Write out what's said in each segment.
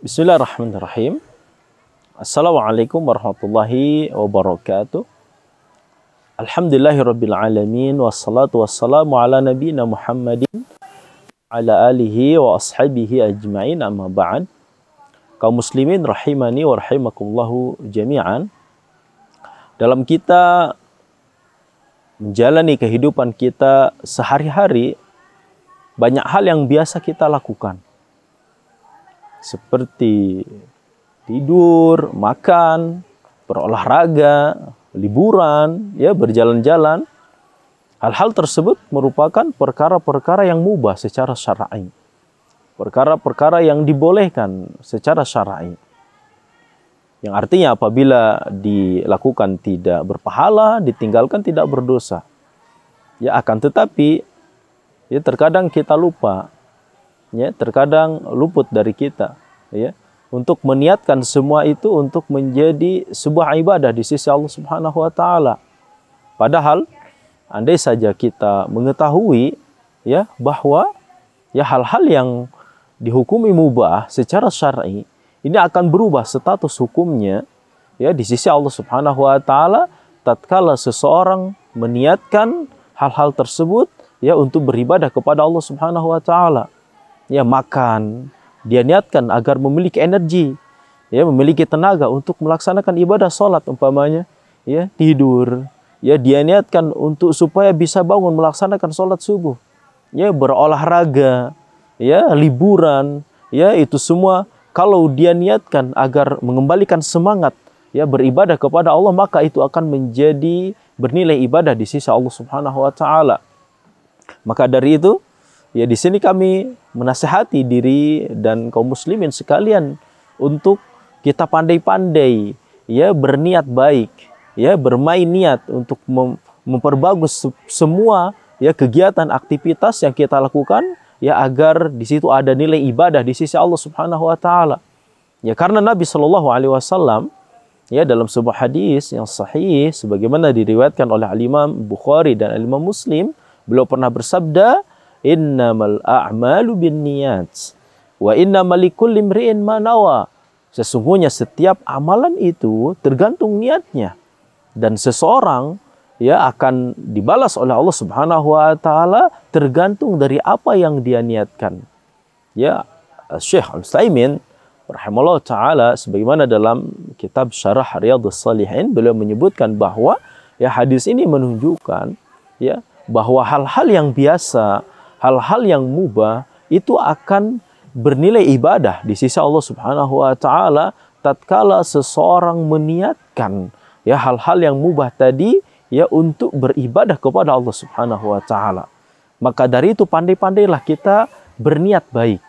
Bismillahirrahmanirrahim. Assalamualaikum warahmatullahi wabarakatuh. Alhamdulillahirabbil alamin wassalatu wassalamu ala nabiyyina Muhammadin ala alihi wa ashabihi ajmain amma ba'd. Kaum muslimin rahimani wa rahimakumullahu jami'an. Dalam kita menjalani kehidupan kita sehari-hari banyak hal yang biasa kita lakukan seperti tidur, makan, berolahraga, liburan, ya berjalan-jalan. Hal-hal tersebut merupakan perkara-perkara yang mubah secara syar'i. Perkara-perkara yang dibolehkan secara syar'i. Yang artinya apabila dilakukan tidak berpahala, ditinggalkan tidak berdosa. Ya akan tetapi ya terkadang kita lupa ya terkadang luput dari kita ya untuk meniatkan semua itu untuk menjadi sebuah ibadah di sisi Allah Subhanahu wa taala. Padahal andai saja kita mengetahui ya bahwa ya hal-hal yang dihukumi mubah secara syar'i ini akan berubah status hukumnya ya di sisi Allah Subhanahu wa taala tatkala seseorang meniatkan hal-hal tersebut ya untuk beribadah kepada Allah Subhanahu wa taala ya makan, dia niatkan agar memiliki energi, ya memiliki tenaga untuk melaksanakan ibadah sholat umpamanya, ya tidur, ya dia niatkan untuk supaya bisa bangun melaksanakan sholat subuh, ya berolahraga, ya liburan, ya itu semua kalau dia niatkan agar mengembalikan semangat ya beribadah kepada Allah maka itu akan menjadi bernilai ibadah di sisi Allah Subhanahu wa taala. Maka dari itu Ya di sini kami menasehati diri dan kaum muslimin sekalian untuk kita pandai-pandai ya berniat baik, ya bermain niat untuk mem memperbagus semua ya kegiatan aktivitas yang kita lakukan ya agar di situ ada nilai ibadah di sisi Allah Subhanahu wa taala. Ya karena Nabi Shallallahu alaihi wasallam ya dalam sebuah hadis yang sahih sebagaimana diriwayatkan oleh Al Imam Bukhari dan Al Imam Muslim, beliau pernah bersabda, innamal a'malu bin niyat wa innamal likulli imri'in manawa sesungguhnya setiap amalan itu tergantung niatnya dan seseorang ya akan dibalas oleh Allah Subhanahu wa taala tergantung dari apa yang dia niatkan. Ya Syekh Al-Saimin rahimahullah taala sebagaimana dalam kitab Syarah Riyadhus Shalihin beliau menyebutkan bahwa ya hadis ini menunjukkan ya bahwa hal-hal yang biasa hal-hal yang mubah itu akan bernilai ibadah di sisi Allah Subhanahu wa taala tatkala seseorang meniatkan ya hal-hal yang mubah tadi ya untuk beribadah kepada Allah Subhanahu wa taala. Maka dari itu pandai-pandailah kita berniat baik.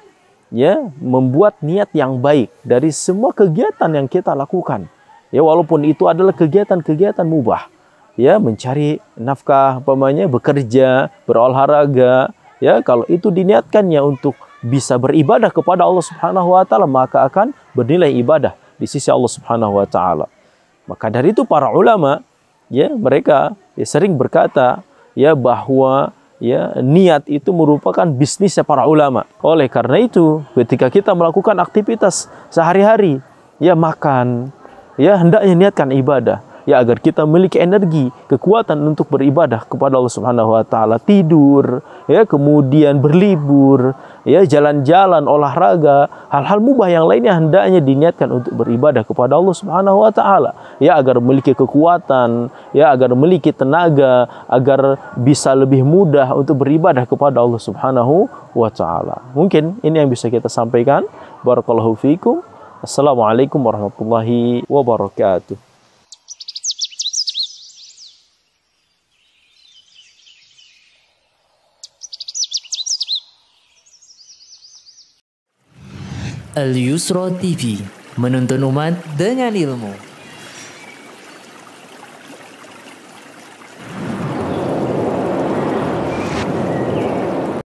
Ya, membuat niat yang baik dari semua kegiatan yang kita lakukan. Ya, walaupun itu adalah kegiatan-kegiatan mubah. Ya, mencari nafkah, pemanya bekerja, berolahraga, Ya, kalau itu diniatkannya untuk bisa beribadah kepada Allah Subhanahu wa taala, maka akan bernilai ibadah di sisi Allah Subhanahu wa taala. Maka dari itu para ulama ya mereka ya, sering berkata ya bahwa ya niat itu merupakan bisnisnya para ulama. Oleh karena itu, ketika kita melakukan aktivitas sehari-hari, ya makan, ya hendaknya niatkan ibadah ya agar kita memiliki energi, kekuatan untuk beribadah kepada Allah Subhanahu wa taala, tidur, ya kemudian berlibur, ya jalan-jalan, olahraga, hal-hal mubah yang lainnya hendaknya diniatkan untuk beribadah kepada Allah Subhanahu wa taala, ya agar memiliki kekuatan, ya agar memiliki tenaga, agar bisa lebih mudah untuk beribadah kepada Allah Subhanahu wa taala. Mungkin ini yang bisa kita sampaikan. Barakallahu fiikum. Assalamualaikum warahmatullahi wabarakatuh. Al Yusro TV, menuntun umat dengan ilmu.